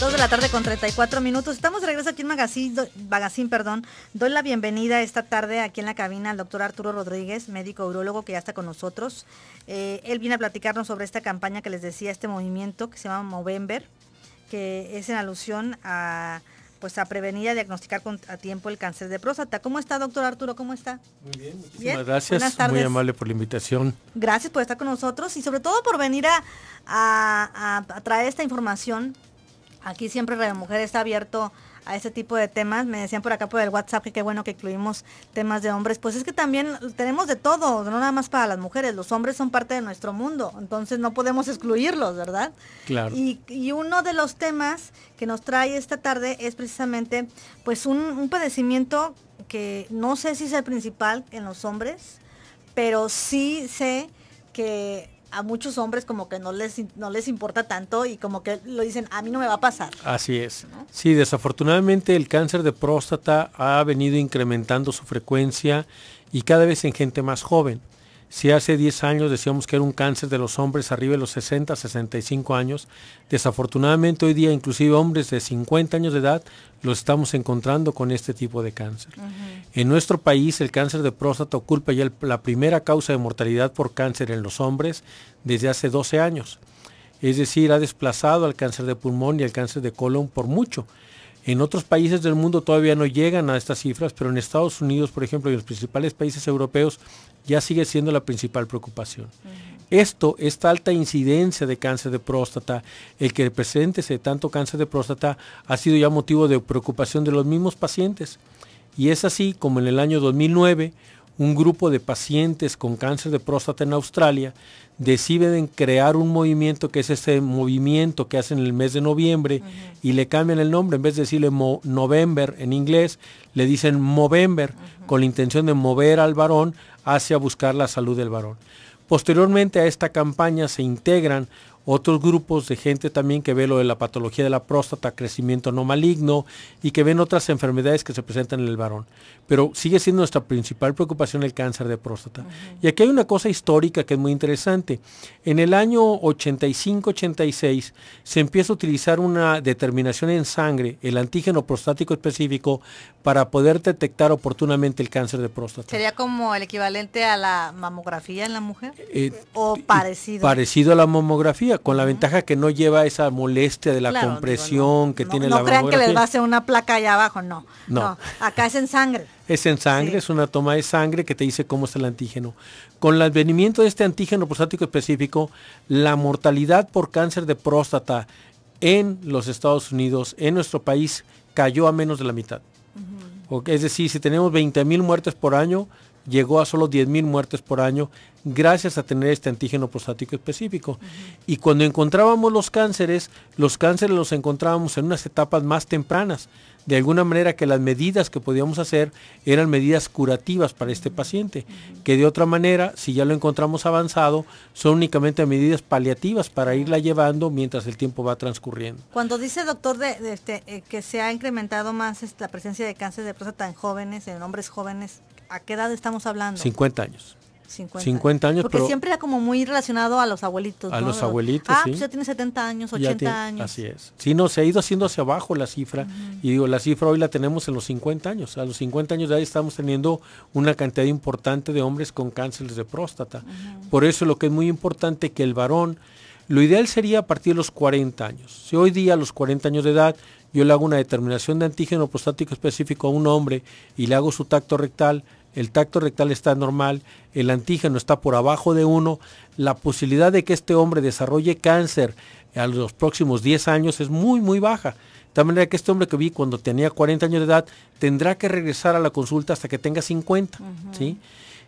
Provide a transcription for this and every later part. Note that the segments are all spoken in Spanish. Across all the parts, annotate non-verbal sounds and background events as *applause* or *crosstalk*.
2 de la tarde con 34 minutos. Estamos de regreso aquí en Magazine, perdón. Doy la bienvenida esta tarde aquí en la cabina al doctor Arturo Rodríguez, médico urologo que ya está con nosotros. Eh, él viene a platicarnos sobre esta campaña que les decía, este movimiento que se llama Movember, que es en alusión a pues a prevenir y a diagnosticar a tiempo el cáncer de próstata. ¿Cómo está, doctor Arturo? ¿Cómo está? Muy bien, muchísimas gracias. Muy amable por la invitación. Gracias por estar con nosotros y sobre todo por venir a traer esta información Aquí siempre la Mujer está abierto a ese tipo de temas. Me decían por acá por el WhatsApp que qué bueno que incluimos temas de hombres. Pues es que también tenemos de todo, no nada más para las mujeres. Los hombres son parte de nuestro mundo, entonces no podemos excluirlos, ¿verdad? Claro. Y, uno de los temas que nos trae esta tarde es precisamente pues un padecimiento que no sé si es el principal en los hombres, pero sí sé que a muchos hombres como que no les, no les importa tanto y como que lo dicen, a mí no me va a pasar. Así es. Sí, desafortunadamente el cáncer de próstata ha venido incrementando su frecuencia y cada vez en gente más joven. Si hace 10 años decíamos que era un cáncer de los hombres arriba de los 60, 65 años, desafortunadamente hoy día inclusive hombres de 50 años de edad lo estamos encontrando con este tipo de cáncer. En nuestro país el cáncer de próstata ocupa ya la primera causa de mortalidad por cáncer en los hombres desde hace 12 años. Es decir, ha desplazado al cáncer de pulmón y al cáncer de colon por mucho. En otros países del mundo todavía no llegan a estas cifras, pero en Estados Unidos, por ejemplo, y en los principales países europeos, ya sigue siendo la principal preocupación. Esto, esta alta incidencia de cáncer de próstata, el que presente ese tanto cáncer de próstata, ha sido ya motivo de preocupación de los mismos pacientes. Y es así como en el año 2009, un grupo de pacientes con cáncer de próstata en Australia deciden crear un movimiento que es ese movimiento que hacen en el mes de noviembre y le cambian el nombre, en vez de decirle November en inglés, le dicen Movember con la intención de mover al varón hacia buscar la salud del varón. Posteriormente a esta campaña se integran otros grupos de gente también que ve lo de la patología de la próstata, crecimiento no maligno y que ven otras enfermedades que se presentan en el varón. Pero sigue siendo nuestra principal preocupación el cáncer de próstata. Y aquí hay una cosa histórica que es muy interesante. En el año 85-86 se empieza a utilizar una determinación en sangre, el antígeno prostático específico, para poder detectar oportunamente el cáncer de próstata. ¿Sería como el equivalente a la mamografía en la mujer? Eh, ¿O parecido? Parecido a la mamografía con la ventaja que no lleva esa molestia de la compresión que tiene la No crean que les va a hacer una placa allá abajo, no. No, acá es en sangre. *laughs* Es en sangre, es una toma de sangre que te dice cómo está el antígeno. Con el advenimiento de este antígeno prostático específico, la mortalidad por cáncer de próstata en los Estados Unidos, en nuestro país, cayó a menos de la mitad. Es decir, si tenemos 20 mil muertes por año, llegó a solo 10.000 muertes por año gracias a tener este antígeno prostático específico. Y cuando encontrábamos los cánceres, los cánceres los encontrábamos en unas etapas más tempranas. De alguna manera que las medidas que podíamos hacer eran medidas curativas para este paciente, que de otra manera, si ya lo encontramos avanzado, son únicamente medidas paliativas para irla llevando mientras el tiempo va transcurriendo. Cuando dice doctor este, eh, que se ha incrementado más este, la presencia de cáncer de próstata en jóvenes, en hombres jóvenes, ¿A qué edad estamos hablando? 50 años. 50, años. Porque siempre era como muy relacionado a los abuelitos. A los abuelitos. Ah, pues ya tiene 70 años, 80 años. Así es. Si no, se ha ido haciendo hacia abajo la cifra. Y digo, la cifra hoy la tenemos en los 50 años. A los 50 años de ya estamos teniendo una cantidad importante de hombres con cánceres de próstata. Por eso lo que es muy importante que el varón, lo ideal sería a partir de los 40 años. Si hoy día a los 40 años de edad yo le hago una determinación de antígeno prostático específico a un hombre y le hago su tacto rectal, el tacto rectal está normal, el antígeno está por abajo de 1, la posibilidad de que este hombre desarrolle cáncer a los próximos 10 años es muy, muy baja. De manera que este hombre que vi cuando tenía 40 años de edad tendrá que regresar a la consulta hasta que tenga 50. ¿sí?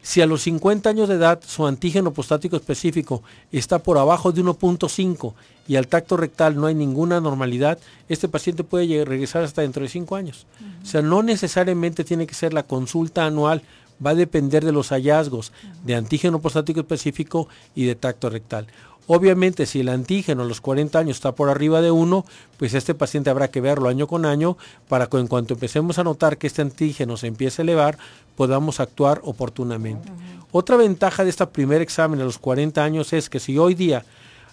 Si a los 50 años de edad su antígeno prostático específico está por abajo de 1.5 y al tacto rectal no hay ninguna normalidad, este paciente puede regresar hasta dentro de 5 años. O sea, no necesariamente tiene que ser la consulta anual va a depender de los hallazgos de antígeno prostático específico y de tacto rectal. Obviamente, si el antígeno a los 40 años está por arriba de 1, pues este paciente habrá que verlo año con año para que en cuanto empecemos a notar que este antígeno se empiece a elevar, podamos actuar oportunamente. Otra ventaja de este primer examen a los 40 años es que si hoy día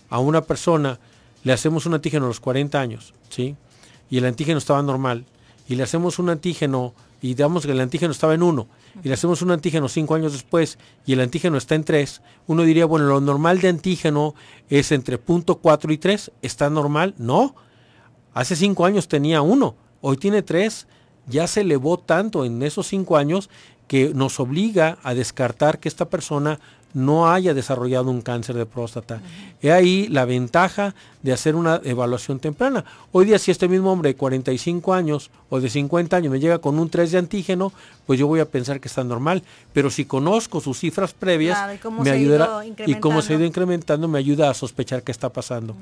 a una persona le hacemos un antígeno a los 40 años, ¿sí? Y el antígeno estaba normal, y le hacemos un antígeno y digamos que el antígeno estaba en 1 y le hacemos un antígeno 5 años después y el antígeno está en 3, uno diría, bueno, lo normal de antígeno es entre .4 y 3, ¿está normal? No. Hace 5 años tenía 1, hoy tiene 3, ya se elevó tanto en esos 5 años que nos obliga a descartar que esta persona no haya desarrollado un cáncer de próstata. He ahí la ventaja de hacer una evaluación temprana. Hoy día si este mismo hombre de 45 años o de 50 años me llega con un 3 de antígeno, pues yo voy a pensar que está normal. Pero si conozco sus cifras previas, y me y cómo se ha ido incrementando, me ayuda a sospechar qué está pasando.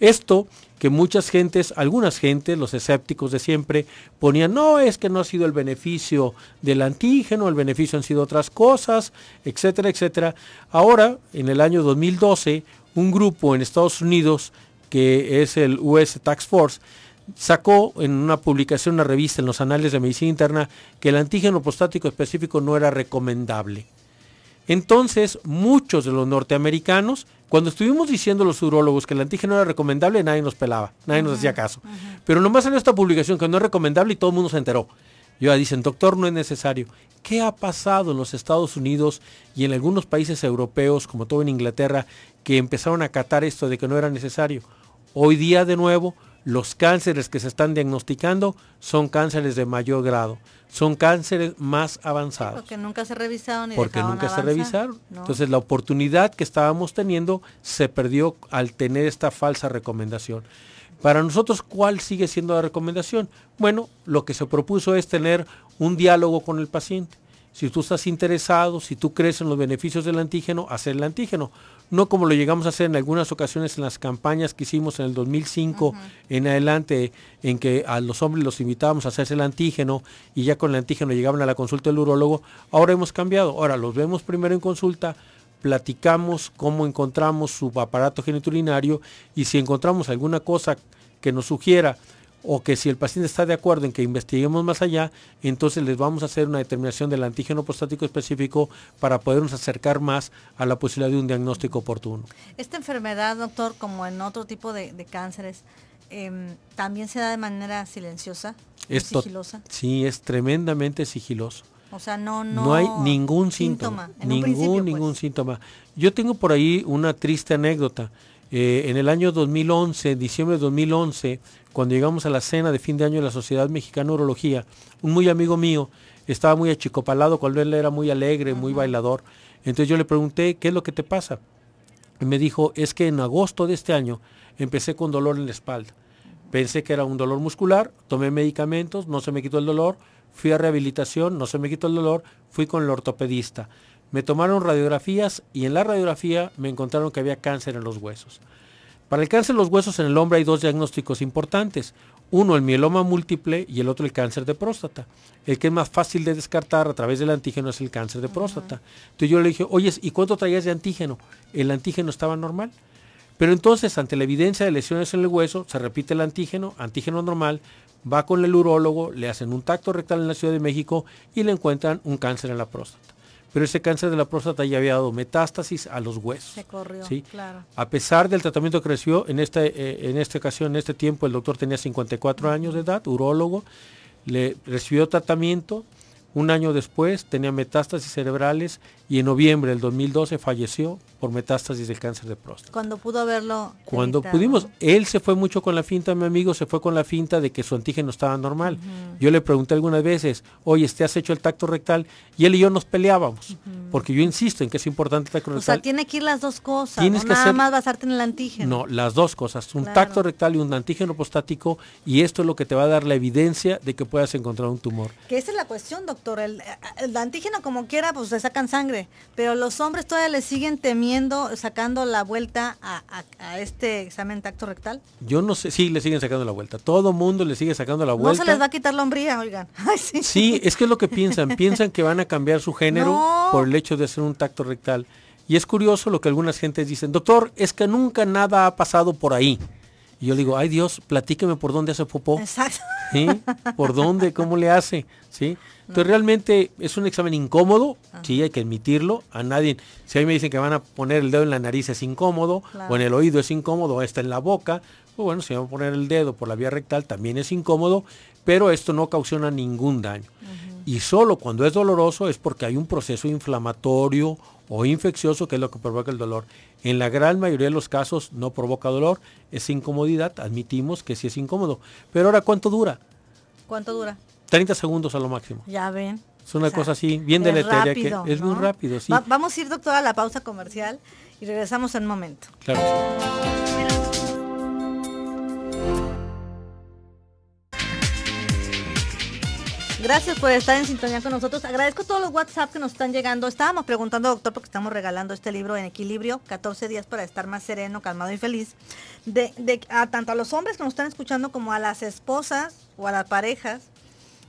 Esto que muchas gentes, algunas gentes, los escépticos de siempre, ponían, no, es que no ha sido el beneficio del antígeno, el beneficio han sido otras cosas, etcétera, etcétera. Ahora, en el año 2012, un grupo en Estados Unidos, que es el US Tax Force, sacó en una publicación, una revista en los anales de medicina interna, que el antígeno prostático específico no era recomendable. Entonces, muchos de los norteamericanos, cuando estuvimos diciendo los urólogos que el antígeno era recomendable, nadie nos pelaba, nadie nos hacía caso. Pero nomás salió esta publicación que no es recomendable y todo el mundo se enteró. Y ahora dicen, doctor, no es necesario. ¿Qué ha pasado en los Estados Unidos y en algunos países europeos, como todo en Inglaterra, que empezaron a acatar esto de que no era necesario? Hoy día, de nuevo, los cánceres que se están diagnosticando son cánceres de mayor grado, son cánceres más avanzados. porque nunca se revisaron. Y porque nunca se revisaron. Entonces la oportunidad que estábamos teniendo se perdió al tener esta falsa recomendación. Para nosotros, ¿cuál sigue siendo la recomendación? Bueno, lo que se propuso es tener un diálogo con el paciente. Si tú estás interesado, si tú crees en los beneficios del antígeno, hacer el antígeno. No como lo llegamos a hacer en algunas ocasiones en las campañas que hicimos en el 2005 en adelante, en que a los hombres los invitábamos a hacerse el antígeno y ya con el antígeno llegaban a la consulta del urólogo. Ahora hemos cambiado. Ahora los vemos primero en consulta, platicamos cómo encontramos su aparato geniturinario y si encontramos alguna cosa que nos sugiera o que si el paciente está de acuerdo en que investiguemos más allá, entonces les vamos a hacer una determinación del antígeno prostático específico para podernos acercar más a la posibilidad de un diagnóstico oportuno. Esta enfermedad, doctor, como en otro tipo de, cánceres, em, también se da de manera silenciosa, es sigilosa. Sí, es tremendamente sigiloso. O sea, no, hay ningún síntoma. ningún, pues. ningún síntoma. Yo tengo por ahí una triste anécdota. Eh, en el año 2011, diciembre de 2011, cuando llegamos a la cena de fin de año de la Sociedad Mexicana de Urología, un muy amigo mío estaba muy achicopalado cuando él era muy alegre, muy bailador. Entonces yo le pregunté, ¿qué es lo que te pasa? Y me dijo, es que en agosto de este año empecé con dolor en la espalda. Pensé que era un dolor muscular, tomé medicamentos, no se me quitó el dolor, fui a rehabilitación, no se me quitó el dolor, fui con el ortopedista. Me tomaron radiografías y en la radiografía me encontraron que había cáncer en los huesos. Para el cáncer en los huesos en el hombre hay dos diagnósticos importantes. Uno el mieloma múltiple y el otro el cáncer de próstata. El que es más fácil de descartar a través del antígeno es el cáncer de próstata. Entonces yo le dije, oye, ¿y cuánto traías de antígeno? El antígeno estaba normal. Pero entonces, ante la evidencia de lesiones en el hueso, se repite el antígeno, antígeno normal, va con el urólogo, le hacen un tacto rectal en la Ciudad de México y le encuentran un cáncer en la próstata pero ese cáncer de la próstata ya había dado metástasis a los huesos. Se corrió, ¿sí? claro. A pesar del tratamiento que creció, en, esta, eh, en esta ocasión, en este tiempo, el doctor tenía 54 años de edad, urólogo, le recibió tratamiento, un año después tenía metástasis cerebrales y en noviembre del 2012 falleció por metástasis del cáncer de próstata. Cuando pudo verlo. Cuando pudimos. Él se fue mucho con la finta, mi amigo, se fue con la finta de que su antígeno estaba normal. Yo le pregunté algunas veces, oye, ¿te has hecho el tacto rectal? Y él y yo nos peleábamos, porque yo insisto en que es importante el tacto rectal. O sea, tiene que ir las dos cosas, Tienes no que nada más basarte en el antígeno. No, las dos cosas, un tacto rectal y un antígeno prostático, y esto es lo que te va a dar la evidencia de que puedas encontrar un tumor. Que esa es la cuestión, doctor. El, antígeno como quiera, pues se sacan sangre pero los hombres todavía le siguen temiendo, sacando la vuelta a, este examen tacto rectal. Yo no sé, sí, le siguen sacando la vuelta. Todo mundo le sigue sacando la vuelta. No se les va a quitar la hombría, oigan. *laughs* sí. es que es lo que piensan. piensan que van a cambiar su género por el hecho de hacer un tacto rectal. Y es curioso lo que algunas gentes dicen, doctor, es que nunca nada ha pasado por ahí. Y yo digo, ay Dios, platíqueme por dónde hace popó. Exacto. ¿Por dónde? ¿Cómo le hace? ¿Sí? Entonces mm. realmente es un examen incómodo, ah. sí, hay que admitirlo. A nadie, si a mí me dicen que van a poner el dedo en la nariz es incómodo, o en el oído es incómodo, o está en la boca, pues bueno, si van a poner el dedo por la vía rectal también es incómodo, pero esto no causiona ningún daño. Y solo cuando es doloroso es porque hay un proceso inflamatorio o infeccioso, que es lo que provoca el dolor. En la gran mayoría de los casos no provoca dolor, es incomodidad, admitimos que sí es incómodo. Pero ahora, ¿cuánto dura? ¿Cuánto dura? 30 segundos a lo máximo. Ya ven. Es una cosa así, bien deleteria, que es muy rápido, sí. vamos a ir, doctora, a la pausa comercial y regresamos en un momento. Claro. Gracias por estar en sintonía con nosotros. Agradezco todos los WhatsApp que nos están llegando. Estábamos preguntando, doctor, porque estamos regalando este libro en equilibrio, 14 días para estar más sereno, calmado y feliz, de, tanto a los hombres que nos están escuchando como a las esposas o a las parejas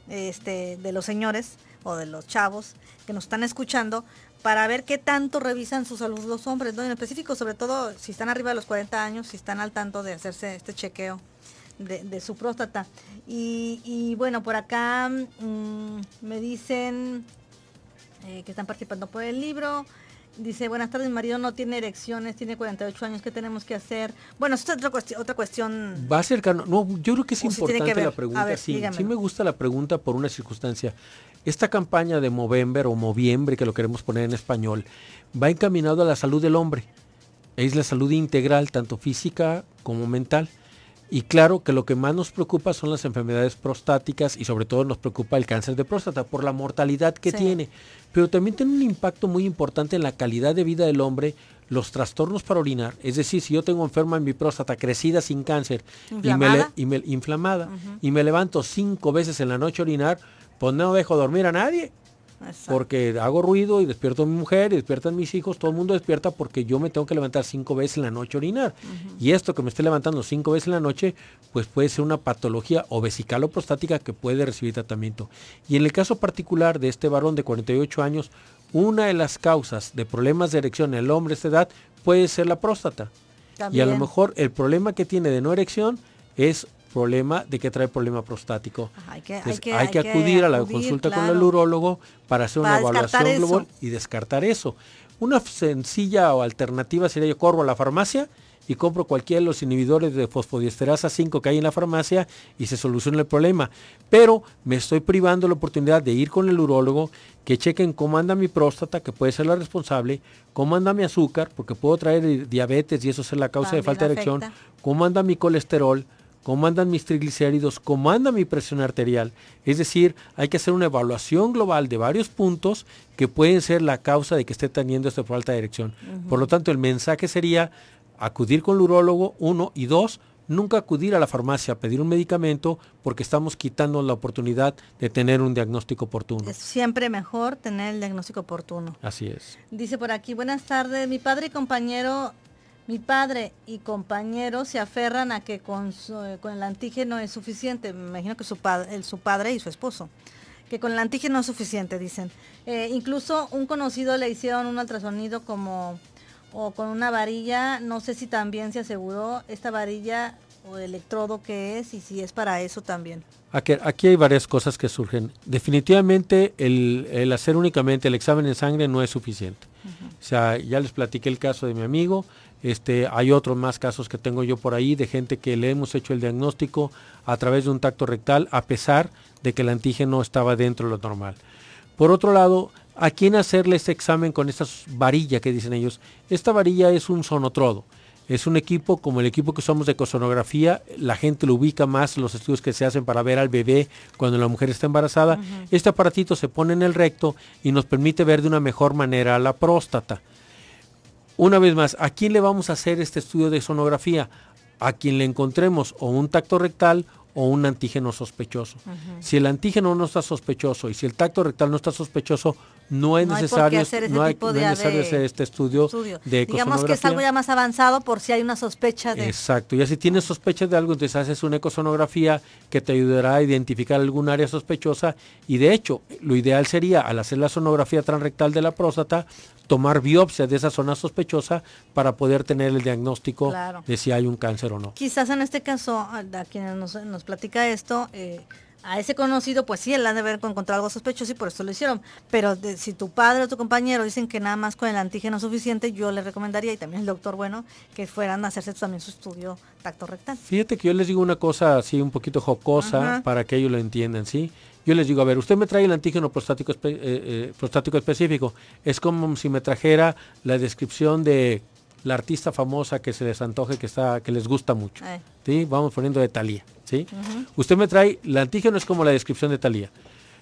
este, de los señores o de los chavos que nos están escuchando para ver qué tanto revisan su salud los hombres, ¿no? En específico, sobre todo si están arriba de los 40 años, si están al tanto de hacerse este chequeo de, su próstata. Y, bueno, por acá mm, me dicen eh, que están participando por el libro. Dice, buenas tardes, mi marido no tiene erecciones, tiene 48 años, ¿qué tenemos que hacer? Bueno, es otra, cuestión, otra cuestión. Va a no, yo creo que es importante la pregunta. sí, sí, me gusta la pregunta por una circunstancia. Esta campaña de Movember o Moviembre, que lo queremos poner en español, va encaminado a la salud del hombre. Es la salud integral, tanto física como mental. Y claro que lo que más nos preocupa son las enfermedades prostáticas y sobre todo nos preocupa el cáncer de próstata por la mortalidad que tiene. Pero también tiene un impacto muy importante en la calidad de vida del hombre los trastornos para orinar, es decir, si yo tengo enferma en mi próstata crecida sin cáncer y inflamada y me levanto cinco veces en la noche a orinar, pues no dejo dormir a nadie. Porque hago ruido y despierto a mi mujer y despiertan mis hijos, todo el mundo despierta porque yo me tengo que levantar cinco veces en la noche a orinar. Y esto que me esté levantando cinco veces en la noche, pues puede ser una patología o vesical o prostática que puede recibir tratamiento. Y en el caso particular de este varón de 48 años, una de las causas de problemas de erección en el hombre de esta edad puede ser la próstata. Y a lo mejor el problema que tiene de no erección es problema de que trae problema prostático. hay, que, acudir a la consulta con el urólogo para hacer una evaluación global y descartar eso. Una sencilla alternativa sería yo corro a la farmacia y compro cualquiera de los inhibidores de fosfodiesterasa 5 que hay en la farmacia y se soluciona el problema. Pero me estoy privando la oportunidad de ir con el urólogo, que chequen cómo anda mi próstata, que puede ser la responsable, cómo anda mi azúcar, porque puedo traer diabetes y eso es la causa de falta de erección, cómo anda mi colesterol, cómo andan mis triglicéridos, cómo anda mi presión arterial. Es decir, hay que hacer una evaluación global de varios puntos que pueden ser la causa de que esté teniendo esta falta de dirección. Por lo tanto, el mensaje sería acudir con el urólogo, uno, y dos, nunca acudir a la farmacia a pedir un medicamento porque estamos quitando la oportunidad de tener un diagnóstico oportuno. Es siempre mejor tener el diagnóstico oportuno. Así es. Dice por aquí, buenas tardes, mi padre y compañero mi padre y compañero se aferran a que con, con el antígeno es suficiente. Me imagino que su, su padre y su esposo que con el antígeno es suficiente, dicen. Eh, incluso un conocido le hicieron un ultrasonido como o con una varilla, no sé si también se aseguró esta varilla o electrodo que es y si es para eso también. Aquí, hay varias cosas que surgen. Definitivamente el, hacer únicamente el examen en sangre no es suficiente. O sea, ya les platiqué el caso de mi amigo, este, hay otros más casos que tengo yo por ahí de gente que le hemos hecho el diagnóstico a través de un tacto rectal a pesar de que el antígeno estaba dentro de lo normal. Por otro lado, ¿a quién hacerle este examen con esta varilla que dicen ellos? Esta varilla es un sonotrodo. Es un equipo como el equipo que usamos de ecosonografía, la gente lo ubica más, los estudios que se hacen para ver al bebé cuando la mujer está embarazada. Este aparatito se pone en el recto y nos permite ver de una mejor manera la próstata. Una vez más, ¿a quién le vamos a hacer este estudio de sonografía? A quien le encontremos o un tacto rectal o un antígeno sospechoso. Si el antígeno no está sospechoso y si el tacto rectal no está sospechoso, no es necesario, hacer este estudio, de de Digamos que es algo ya más avanzado por si hay una sospecha de... Exacto, ya si tienes sospecha de algo, entonces haces una ecosonografía que te ayudará a identificar algún área sospechosa y de hecho, lo ideal sería al hacer la sonografía transrectal de la próstata, tomar biopsia de esa zona sospechosa para poder tener el diagnóstico de si hay un cáncer o no. Quizás en este caso, a quienes nos, platica esto, eh, a ese conocido, pues sí, él han de haber encontrado algo sospechoso y por eso lo hicieron. Pero si tu padre o tu compañero dicen que nada más con el antígeno suficiente, yo le recomendaría, y también el doctor, bueno, que fueran a hacerse también su estudio tacto rectal. Fíjate que yo les digo una cosa así un poquito jocosa para que ellos lo entiendan, ¿sí? yo les digo, a ver, usted me trae el antígeno eh, eh, prostático, específico. Es como si me trajera la descripción de la artista famosa que se les antoje, que, está, que les gusta mucho. Eh. Vamos poniendo de Talía. ¿sí? Usted me trae, el antígeno es como la descripción de Talía.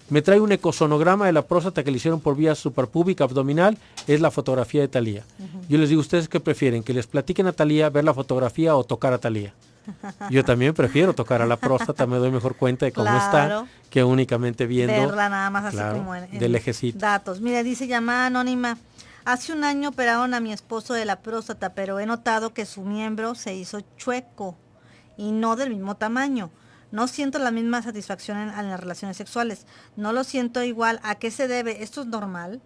Me trae un ecosonograma de la próstata que le hicieron por vía superpúbica abdominal, es la fotografía de Talía. Yo les digo, ¿ustedes qué prefieren? ¿Que les platiquen a Talía, ver la fotografía o tocar a Talía? Yo también prefiero tocar a la próstata, me doy mejor cuenta de cómo está que únicamente viendo. del nada más así como en, el Datos. Mira, dice llamada anónima. Hace un año operaron a mi esposo de la próstata, pero he notado que su miembro se hizo chueco y no del mismo tamaño. No siento la misma satisfacción en las relaciones sexuales. No lo siento igual. ¿A qué se debe? ¿Esto es normal?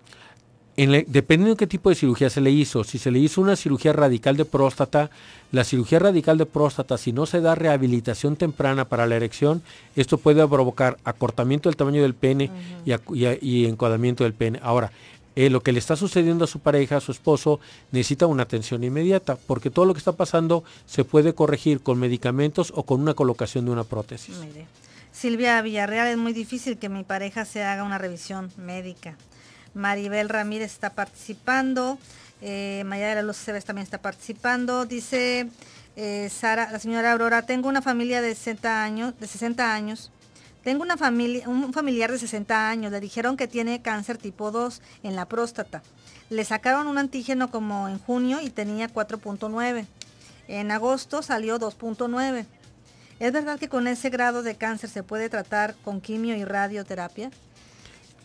dependiendo de qué tipo de cirugía se le hizo, si se le hizo una cirugía radical de próstata, la cirugía radical de próstata, si no se da rehabilitación temprana para la erección, esto puede provocar acortamiento del tamaño del pene y, encuadamiento del pene. Ahora, eh, lo que le está sucediendo a su pareja, a su esposo, necesita una atención inmediata, porque todo lo que está pasando se puede corregir con medicamentos o con una colocación de una prótesis. Silvia Villarreal, es muy difícil que mi pareja se haga una revisión médica. Maribel Ramírez está participando. Eh, Maya de también está participando. Dice eh, Sara, la señora Aurora, tengo una familia de 60 años, de 60 años. Tengo una familia, un familiar de 60 años, le dijeron que tiene cáncer tipo 2 en la próstata. Le sacaron un antígeno como en junio y tenía 4.9. En agosto salió 2.9. ¿Es verdad que con ese grado de cáncer se puede tratar con quimio y radioterapia?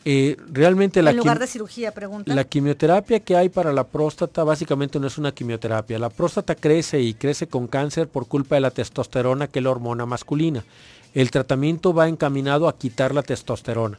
Eh, realmente la, lugar de cirugía, pregunta. la quimioterapia que hay para la próstata básicamente no es una quimioterapia. La próstata crece y crece con cáncer por culpa de la testosterona, que es la hormona masculina. El tratamiento va encaminado a quitar la testosterona.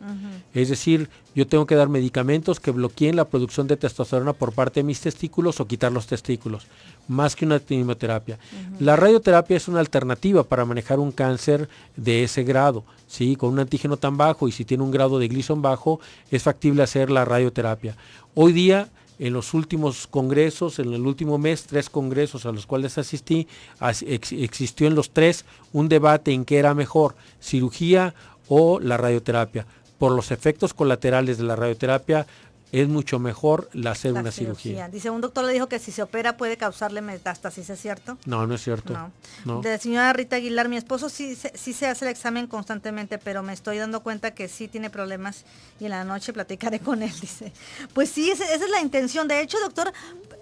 Es decir, yo tengo que dar medicamentos que bloqueen la producción de testosterona por parte de mis testículos o quitar los testículos, más que una quimioterapia. La radioterapia es una alternativa para manejar un cáncer de ese grado ¿sí? con un antígeno tan bajo y si tiene un grado de glison bajo, es factible hacer la radioterapia. Hoy día, en los últimos congresos, en el último mes, tres congresos a los cuales asistí, existió en los tres un debate en qué era mejor, cirugía o la radioterapia. Por los efectos colaterales de la radioterapia, es mucho mejor la hacer una cirugía. Dice, un doctor le dijo que si se opera puede causarle metástasis, ¿es cierto? No, no es cierto. No. De la señora Rita Aguilar, mi esposo sí, sí se hace el examen constantemente, pero me estoy dando cuenta que sí tiene problemas y en la noche platicaré con él, *laughs* dice. Pues sí, esa es la intención. De hecho, doctor,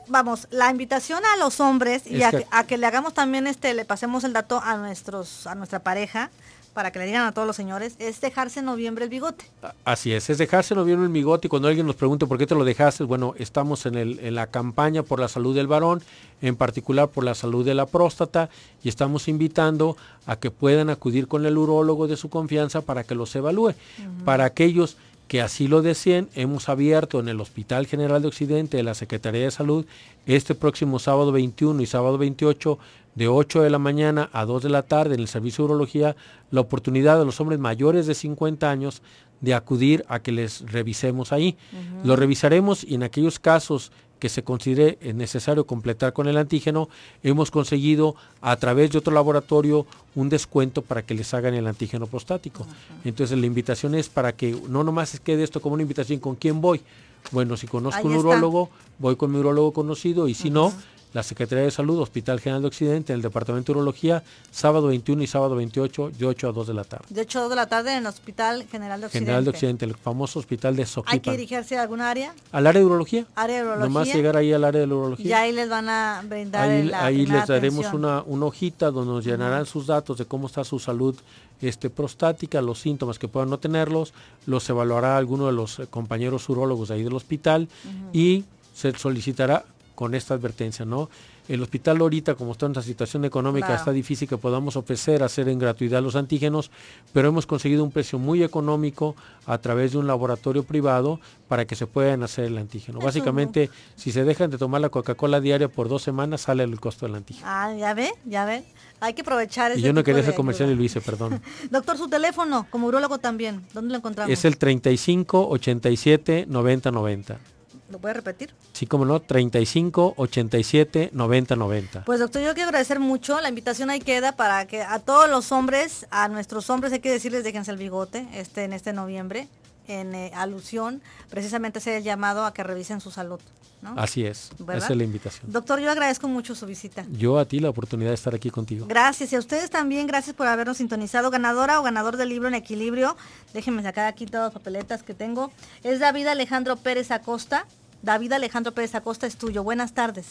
vamos, la invitación a los hombres y a que, a, que, le hagamos también este, le pasemos el dato a nuestros, a nuestra pareja, para que le digan a todos los señores, es dejarse en noviembre el bigote. Así es, es dejarse en noviembre el bigote y cuando alguien nos pregunte por qué te lo dejaste, bueno, estamos en, la campaña por la salud del varón, en particular por la salud de la próstata y estamos invitando a que puedan acudir con el urólogo de su confianza para que los evalúe. Para aquellos que así lo decían, hemos abierto en el Hospital General de Occidente de la Secretaría de Salud este próximo sábado 21 y sábado 28 de 8 de la mañana a 2 de la tarde en el servicio de urología la oportunidad de los hombres mayores de 50 años de acudir a que les revisemos ahí. Lo revisaremos y en aquellos casos que se considere necesario completar con el antígeno, hemos conseguido a través de otro laboratorio un descuento para que les hagan el antígeno prostático. Entonces la invitación es para que no nomás quede esto como una invitación con quién voy. Bueno, si conozco un urologo, voy con mi urologo conocido y si no la Secretaría de Salud, Hospital General de Occidente, en el Departamento de Urología, sábado 21 y sábado 28, de 8 a 2 de la tarde. De 8 a 2 de la tarde en el Hospital General de Occidente. General de Occidente, el famoso hospital de Soquipa. ¿Hay que dirigirse a alguna área? Al área de urología. Área de urología. Nomás llegar ahí al área de urología. Y ahí les van a brindar Ahí, ahí les daremos una, una, hojita donde nos llenarán sus datos de cómo está su salud este, prostática, los síntomas que puedan no tenerlos, los evaluará alguno de los eh, compañeros urologos ahí del hospital y se solicitará con esta advertencia, ¿no? El hospital ahorita, como está en esta situación económica, está difícil que podamos ofrecer, hacer en gratuidad los antígenos, pero hemos conseguido un precio muy económico a través de un laboratorio privado para que se puedan hacer el antígeno. Básicamente, si se dejan de tomar la Coca-Cola diaria por dos semanas, sale el costo del antígeno. Ah, ya ve, ya ve. Hay que aprovechar ese Y yo no quería ser comercial y lo hice, perdón. *laughs* Doctor, su teléfono, como urologo también, ¿dónde lo encontramos? Es el 35 87 ¿Lo puede repetir? Sí, cómo no, 35 87 90 90. Pues doctor, yo quiero agradecer mucho. La invitación ahí queda para que a todos los hombres, a nuestros hombres hay que decirles déjense el bigote este en este noviembre en eh, alusión precisamente hacer el llamado a que revisen su salud. ¿no? Así es, esa es la invitación. Doctor, yo agradezco mucho su visita. Yo a ti la oportunidad de estar aquí contigo. Gracias y a ustedes también, gracias por habernos sintonizado. Ganadora o ganador del libro en equilibrio, déjenme sacar aquí todas las papeletas que tengo, es David Alejandro Pérez Acosta. David Alejandro Pérez Acosta es tuyo. Buenas tardes.